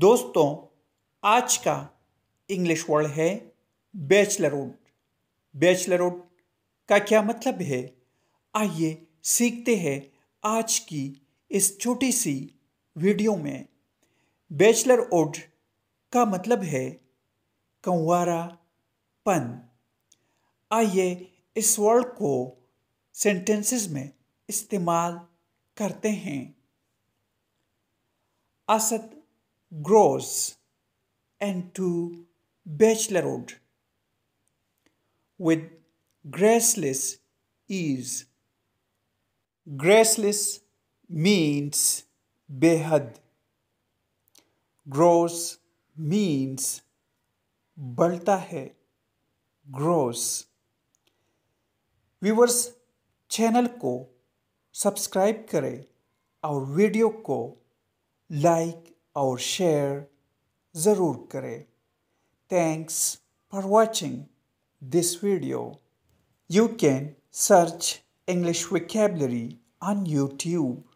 दोस्तों आज का इंग्लिश वर्ड है बैचलर उड का क्या मतलब है आइए सीखते हैं आज की इस छोटी सी वीडियो में बैचलर उड का मतलब है कंवारा पन आइए इस वर्ड को सेंटेंसेस में इस्तेमाल करते हैं Asad grows into Bachelorhood with graceless ease. Graceless means behad. Gross means बढ़ता है ग्रोस व्यूवर्स चैनल को सब्सक्राइब करें और वीडियो को लाइक और शेयर ज़रूर करें Thanks for watching this video. You can search English vocabulary on YouTube.